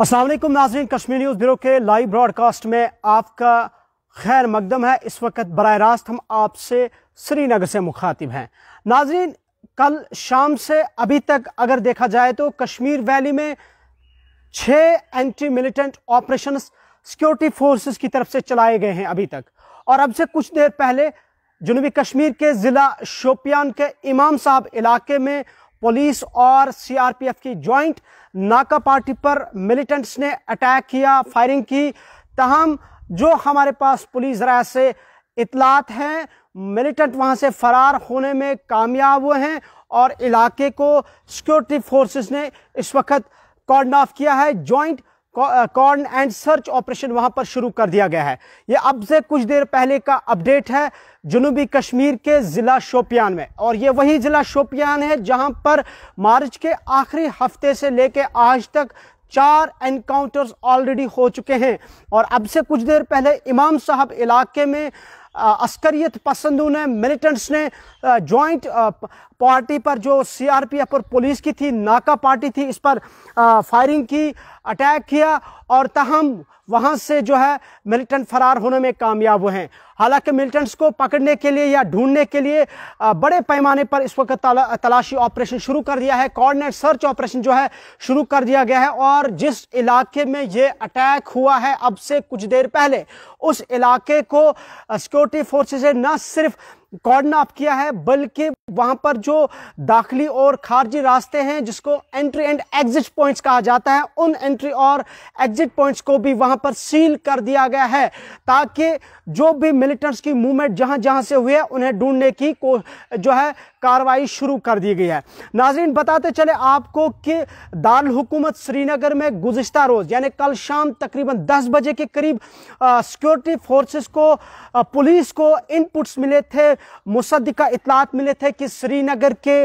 असलम नाजरीन Kashmir news bureau के live broadcast में आपका खैर मकदम है इस वक्त बर रास्त हम आपसे श्रीनगर से मुखातिब हैं नाजरीन कल शाम से अभी तक अगर देखा जाए तो कश्मीर वैली में छः anti militant operation security forces की तरफ से चलाए गए हैं अभी तक और अब से कुछ देर पहले जनूबी कश्मीर के ज़िला शोपियान के इमाम साहब इलाके में पुलिस और सीआरपीएफ की ज्वाइंट नाका पार्टी पर मिलिटेंट्स ने अटैक किया फायरिंग की तहम जो हमारे पास पुलिस जरा से इतलात हैं मिलिटेंट वहां से फरार होने में कामयाब हुए हैं और इलाके को सिक्योरिटी फोर्सेस ने इस वक्त कॉर्डन ऑफ किया है joint cordon and search operation वहां पर शुरू कर दिया गया है ये अब से कुछ देर पहले का अपडेट है जनूबी कश्मीर के ज़िला शोपियान में और ये वही ज़िला शोपियान है जहां पर मार्च के आखिरी हफ्ते से लेकर आज तक चार एनकाउंटर्स ऑलरेडी हो चुके हैं और अब से कुछ देर पहले इमाम साहब इलाके में अस्करियत पसंदों ने मिलिटेंट्स ने जॉइंट पार्टी पर जो सीआरपीएफ और पुलिस की थी नाका पार्टी थी इस पर फायरिंग की अटैक किया और तहम वहाँ से जो है मिलिटेंट फरार होने में कामयाब हुए हैं हालांकि मिलिटेंट्स को पकड़ने के लिए या ढूंढने के लिए बड़े पैमाने पर इस वक्त तलाशी ऑपरेशन शुरू कर दिया है कॉर्डिनेट सर्च ऑपरेशन जो है शुरू कर दिया गया है और जिस इलाके में ये अटैक हुआ है अब से कुछ देर पहले उस इलाके को सिक्योरिटी फोर्सेज ने न सिर्फ कॉर्डन ऑफ किया है बल्कि वहां पर जो दाखिली और खारजी रास्ते हैं जिसको एंट्री एंड एग्जिट पॉइंट्स कहा जाता है उन एंट्री और एग्जिट पॉइंट्स को भी वहां पर सील कर दिया गया है ताकि जो भी मिलिटेंट्स की मूवमेंट जहां जहां से हुई है उन्हें ढूंढने की को जो है कार्रवाई शुरू कर दी गई है नाजरीन बताते चले आपको कि दारुल हुकूमत श्रीनगर में गुजशत रोज़ यानी कल शाम तकरीबन 10 बजे के करीब सिक्योरिटी फोर्सेस को पुलिस को इनपुट्स मिले थे मुसद का इतलात मिले थे कि श्रीनगर के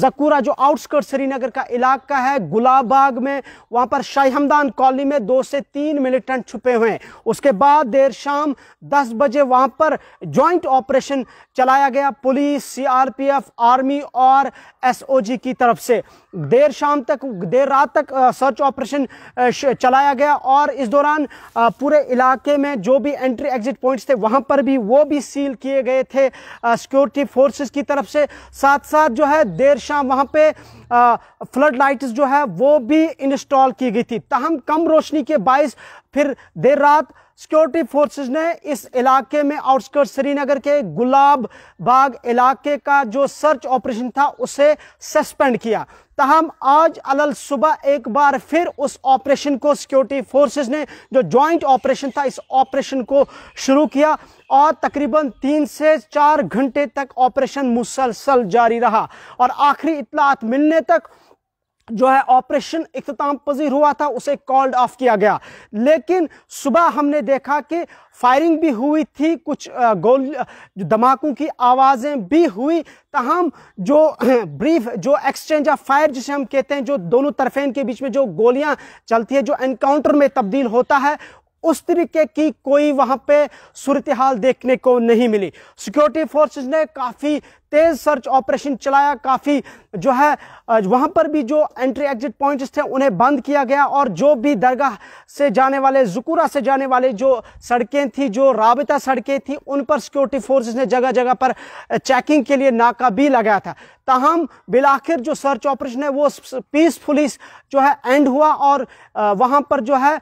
जकूरा जो आउटस्कर्ट श्रीनगर का इलाका है गुलाबाग में वहाँ पर शाही हमदान कॉलोनी में दो से तीन मिलिटेंट छुपे हुए हैं उसके बाद देर शाम दस बजे वहाँ पर जॉइंट ऑपरेशन चलाया गया पुलिस सीआरपीएफ आर्मी और एस की तरफ से देर शाम तक देर रात तक सर्च ऑपरेशन चलाया गया और इस दौरान पूरे इलाके में जो भी एंट्री एग्जिट पॉइंट्स थे वहां पर भी वो भी सील किए गए थे सिक्योरिटी फोर्सेस की तरफ से साथ साथ जो है देर शाम वहां पे फ्लड लाइट जो है वो भी इंस्टॉल की गई थी तहम कम रोशनी के बायस फिर देर रात सिक्योरिटी फोर्सेज ने इस इलाके में आउटस्कर्ट श्रीनगर के गुलाब बाग इलाके का जो सर्च ऑपरेशन था उसे सस्पेंड किया तहम आज अलल सुबह एक बार फिर उस ऑपरेशन को सिक्योरिटी फोर्सेज ने जो जॉइंट ऑपरेशन था इस ऑपरेशन को शुरू किया और तकरीबन तीन से चार घंटे तक ऑपरेशन मुसलसल जारी रहा और आखिरी इतलात मिलने महीने तक जो है ऑपरेशन इख्ताम पजीर हुआ था उसे कॉल्ड ऑफ किया गया लेकिन सुबह हमने देखा कि फायरिंग भी हुई थी कुछ गोल धमाकों की आवाज़ें भी हुई तहम जो ब्रीफ जो एक्सचेंज ऑफ फायर जिसे हम कहते हैं जो दोनों तरफेन के बीच में जो गोलियां चलती है जो एनकाउंटर में तब्दील होता है उस तरीके की कोई वहां पे सूरत हाल देखने को नहीं मिली सिक्योरिटी फोर्सेस ने काफ़ी तेज़ सर्च ऑपरेशन चलाया काफ़ी जो है वहाँ पर भी जो एंट्री एग्जिट पॉइंट्स थे उन्हें बंद किया गया और जो भी दरगाह से जाने वाले जुकूरा से जाने वाले जो सड़कें थी जो राबता सड़कें थी उन पर सिक्योरिटी फोर्सेज ने जगह जगह पर चेकिंग के लिए नाका भी लगाया था ताहम बिलाखिर जो सर्च ऑपरेशन है वो पीसफुली जो है एंड हुआ और वहाँ पर जो है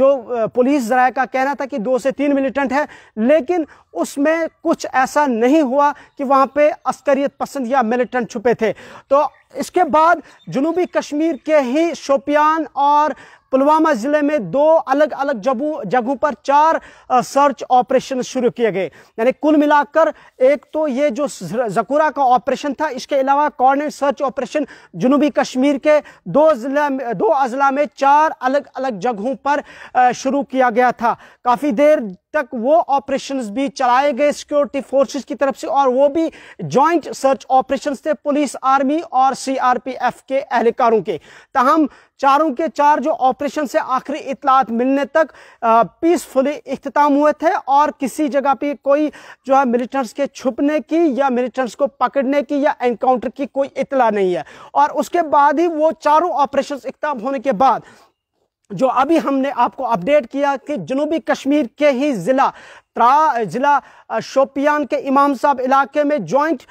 जो पुलिस जराए का कहना था कि दो से तीन मिलिटेंट है लेकिन उसमें कुछ ऐसा नहीं हुआ कि वहाँ पे अस्करियत पसंद या मिलिटेंट छुपे थे तो इसके बाद जनूबी कश्मीर के ही शोपियान और पुलवामा ज़िले में दो अलग अलग जगहों पर चार सर्च ऑपरेशन शुरू किए गए यानी कुल मिलाकर एक तो ये जो जकूरा का ऑपरेशन था इसके अलावा कॉर्नर सर्च ऑपरेशन जनूबी कश्मीर के दो जिला दो अजला में चार अलग अलग जगहों पर शुरू किया गया था काफ़ी देर तक वो ऑपरेशंस भी चलाए गए सिक्योरिटी फोर्सेस की तरफ से और वो भी जॉइंट सर्च ऑपरेशंस थे पुलिस आर्मी और सीआरपीएफ के एहलकारों के तहम चारों के चार जो ऑपरेशन ऑपरेशन से आखिरी इतलात मिलने तक पीसफुली इख्ताम हुए थे और किसी जगह पे कोई जो है मिलिटेंट्स के छुपने की या मिलिटेंट्स को पकड़ने की या एनकाउंटर की कोई इतला नहीं है और उसके बाद ही वो चारों ऑपरेशन इख्ताम होने के बाद जो अभी हमने आपको अपडेट किया कि जनूबी कश्मीर के ही ज़िला त्रा ज़िला शोपियान के इमाम साहब इलाके में जॉइंट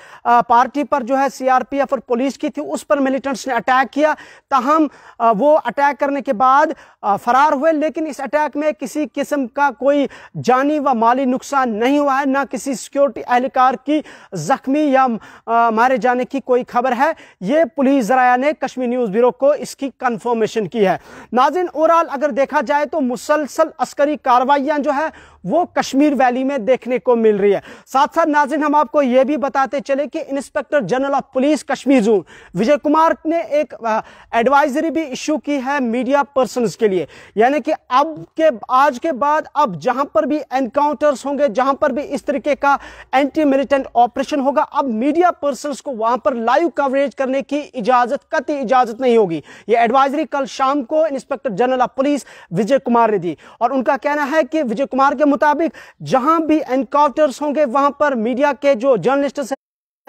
पार्टी पर जो है सीआरपीएफ और पुलिस की थी उस पर मिलिटेंट्स ने अटैक किया तहम वो अटैक करने के बाद फरार हुए लेकिन इस अटैक में किसी किस्म का कोई जानी व माली नुकसान नहीं हुआ है ना किसी सिक्योरिटी एहलकार की जख्मी या मारे जाने की कोई खबर है ये पुलिस जराया ने कश्मीर न्यूज़ ब्यूरो को इसकी कन्फर्मेशन की है नाजिन ओवरऑल अगर देखा जाए तो मुसलसल अस्करी कार्रवाइयाँ जो है वो कश्मीर वैली में देखने को मिल मिल रही है साथ साथ नाजिन हम आपको यह भी बताते चले कि inspector general of police Kashmir zone Vijay Kumar ने एक एडवाइजरी भी इश्यू की है मीडिया पर्सन के लिए यानी कि अब के आज के बाद अब जहां पर भी एनकाउंटर्स होंगे जहां पर भी इस तरीके का एंटी मिलिटेंट ऑपरेशन होगा अब मीडिया पर्सन को वहां पर लाइव कवरेज करने की इजाजत कति इजाजत नहीं होगी यह एडवाइजरी कल शाम को inspector general of police Vijay Kumar ने दी और उनका कहना है कि विजय कुमार के मुताबिक जहां भी एनकाउंटर रिपोर्टर्स होंगे वहां पर मीडिया के जो जर्नलिस्ट्स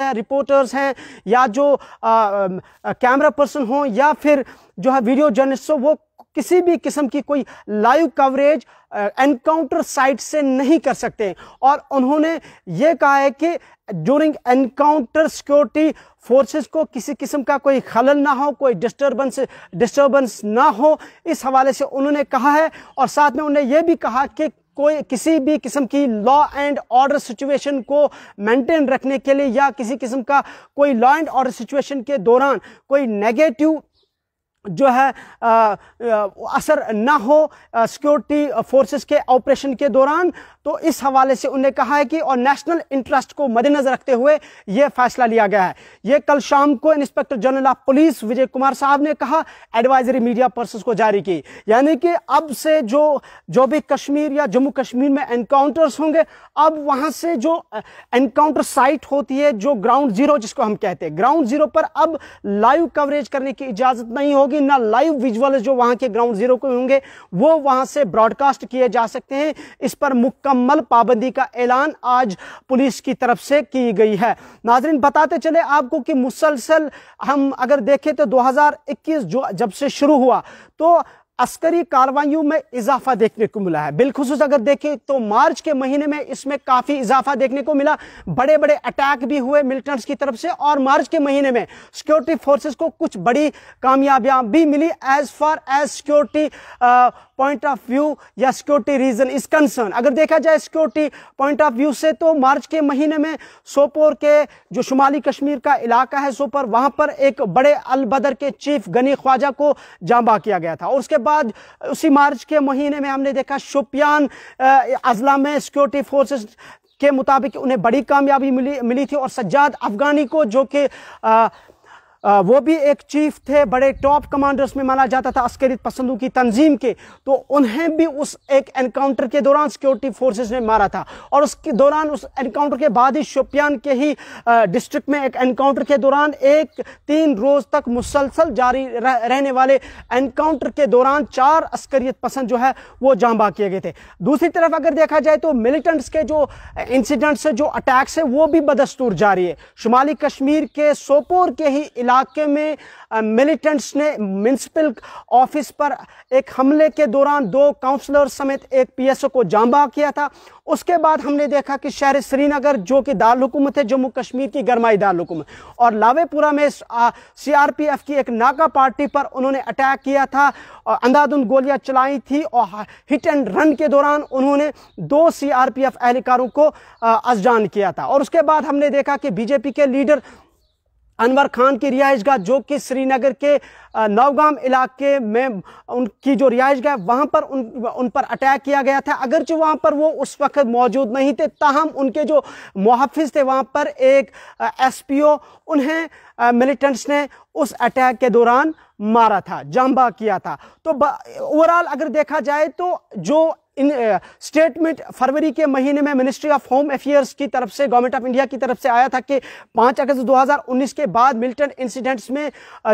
हैं रिपोर्टर्स हैं या जो कैमरा पर्सन हो या फिर जो है वीडियो जर्नलिस्ट हो वो किसी भी किस्म की कोई लाइव कवरेज एनकाउंटर साइट से नहीं कर सकते और उन्होंने ये कहा है कि ड्यूरिंग एनकाउंटर सिक्योरिटी फोर्सेस को किसी किस्म का कोई खलल ना हो कोई डिस्टर्बेंस डिस्टर्बेंस ना हो इस हवाले से उन्होंने कहा है और साथ में उन्होंने ये भी कहा कि कोई किसी भी किस्म की लॉ एंड ऑर्डर सिचुएशन को मेंटेन रखने के लिए या किसी किस्म का कोई लॉ एंड ऑर्डर सिचुएशन के दौरान कोई नेगेटिव जो है आ, असर ना हो सिक्योरिटी फोर्सेस के ऑपरेशन के दौरान तो इस हवाले से उन्हें कहा है कि और नेशनल इंटरेस्ट को मद्देनजर रखते हुए यह फैसला लिया गया है ये कल शाम को inspector general of police Vijay Kumar साहब ने कहा एडवाइजरी मीडिया पर्सन को जारी की यानी कि अब से जो जो भी कश्मीर या जम्मू कश्मीर में एनकाउंटर्स होंगे अब वहाँ से जो एनकाउंटर साइट होती है जो ग्राउंड जीरो जिसको हम कहते हैं ग्राउंड जीरो पर अब लाइव कवरेज करने की इजाज़त नहीं होगी होगी ना लाइव विजुअल जो वहां के ग्राउंड जीरो के होंगे वो वहां से ब्रॉडकास्ट किए जा सकते हैं इस पर मुकम्मल पाबंदी का ऐलान आज पुलिस की तरफ से की गई है नाजरीन बताते चले आपको कि मुसलसल हम अगर देखें तो 2021 जो जब से शुरू हुआ तो अस्करी कार्रवाइयों में इजाफा देखने को मिला है बिलखसूस अगर देखें तो मार्च के महीने में इसमें काफ़ी इजाफा देखने को मिला बड़े बड़े अटैक भी हुए मिलिटेंट्स की तरफ से और मार्च के महीने में सिक्योरिटी फोर्सेस को कुछ बड़ी कामयाबियां भी मिली as far as security point of view या सिक्योरिटी रीजन इस कंसर्न अगर देखा जाए सिक्योरिटी पॉइंट ऑफ व्यू से तो मार्च के महीने में सोपोर के जो शुमाली कश्मीर का इलाका है सोपोर वहां पर एक बड़े अलबदर के चीफ गनी ख्वाजा को जांबा किया गया था और उसके बाद उसी मार्च के महीने में हमने देखा शुपियान अजला में सिक्योरिटी फोर्सेस के मुताबिक उन्हें बड़ी कामयाबी मिली मिली थी और सज्जाद अफगानी को जो कि वो भी एक चीफ थे बड़े टॉप कमांडर्स में माना जाता था अस्करीत पसंदों की तंजीम के तो उन्हें भी उस एक एनकाउंटर के दौरान सिक्योरिटी फोर्सेस ने मारा था और उसके दौरान उस एनकाउंटर के बाद ही शोपियान के ही डिस्ट्रिक्ट में एक एनकाउंटर के दौरान एक तीन रोज तक मुसलसल जारी रह, रहने वाले एनकाउंटर के दौरान चार अस्करीत पसंद जो है वो जांबा किए गए थे दूसरी तरफ अगर देखा जाए तो मिलिटेंट्स के जो इंसिडेंट्स जो अटैक्स है वो भी बदस्तूर जारी है शुमाली कश्मीर के सोपोर के ही इलाके में मिलिटेंट्स ने म्यूनसिपल ऑफिस पर एक हमले के दौरान दो काउंसलर समेत एक पीएसओ को जामबा किया था उसके बाद हमने देखा कि शहर श्रीनगर जो कि हुकूमत है जम्मू कश्मीर की गरमाई हुकूमत और लावेपुरा में सीआरपीएफ की एक नाका पार्टी पर उन्होंने अटैक किया था और अंधाधुंध गोलियां चलाई थी और हिट एंड रन के दौरान उन्होंने दो सीआरपीएफ एहलकारों को अजान किया था और उसके बाद हमने देखा कि बीजेपी के लीडर अनवर खान की रिहाइश गाह जो कि श्रीनगर के नवगाम इलाके में उनकी जो रिहाइश गाह वहाँ पर उन उन पर अटैक किया गया था जो वहाँ पर वो उस वक्त मौजूद नहीं थे ताहम उनके जो मुहाफ़ थे वहाँ पर एक एसपीओ उन्हें मिलिटेंट्स ने उस अटैक के दौरान मारा था जाम्बा किया था तो ओवरऑल अगर देखा जाए तो जो इन स्टेटमेंट फरवरी के महीने में मिनिस्ट्री ऑफ होम अफेयर्स की तरफ से गवर्नमेंट ऑफ इंडिया की तरफ से आया था कि 5 अगस्त 2019 के बाद मिल्टन इंसिडेंट्स में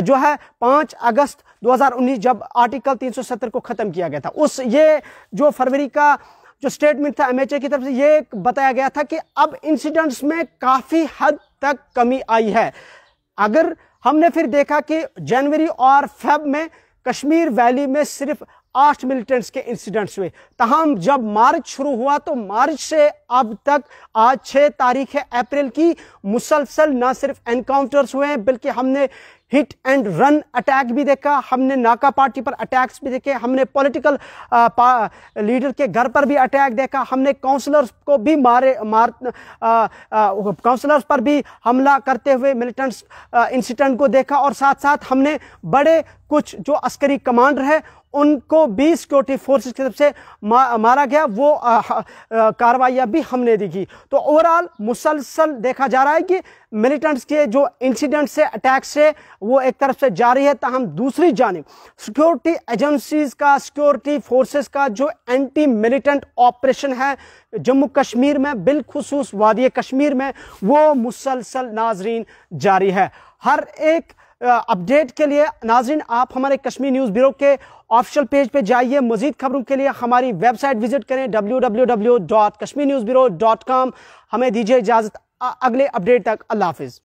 जो है 5 अगस्त 2019 जब आर्टिकल 370 को ख़त्म किया गया था उस ये जो फरवरी का जो स्टेटमेंट था एम की तरफ से ये बताया गया था कि अब इंसिडेंट्स में काफ़ी हद तक कमी आई है अगर हमने फिर देखा कि जनवरी और फेब में कश्मीर वैली में सिर्फ आठ मिलिटेंट्स के इंसिडेंट्स हुए तहम जब मार्च शुरू हुआ तो मार्च से अब तक आज छः तारीख है अप्रैल की मुसलसल ना सिर्फ एनकाउंटर्स हुए हैं बल्कि हमने हिट एंड रन अटैक भी देखा हमने नाका पार्टी पर अटैक्स भी देखे हमने पॉलिटिकल लीडर के घर पर भी अटैक देखा हमने काउंसलर्स को भी मारे मार काउंसलर्स पर भी हमला करते हुए मिलिटेंट्स इंसिडेंट को देखा और साथ साथ हमने बड़े कुछ जो अस्करी कमांडर है उनको भी सिक्योरिटी फोर्सेस की तरफ से मा, मारा गया वो कार्रवाइयाँ भी हमने देखी तो ओवरऑल मुसलसल देखा जा रहा है कि मिलिटेंट्स के जो इंसिडेंट से अटैक से वो एक तरफ से जारी है तहम दूसरी जानब सिक्योरिटी एजेंसीज का सिक्योरिटी फोर्सेस का जो एंटी मिलिटेंट ऑपरेशन है जम्मू कश्मीर में बिलखसूस वादी कश्मीर में वो मुसलसल नाजरीन जारी है हर एक अपडेट के लिए नाजरीन आप हमारे कश्मीर न्यूज़ ब्यूरो के ऑफिशियल पेज पे जाइए मजीद खबरों के लिए हमारी वेबसाइट विजिट करें W W W dot Kashmir news bureau dot हमें दीजिए इजाज़त अगले अपडेट तक अल्लाह हाफिज़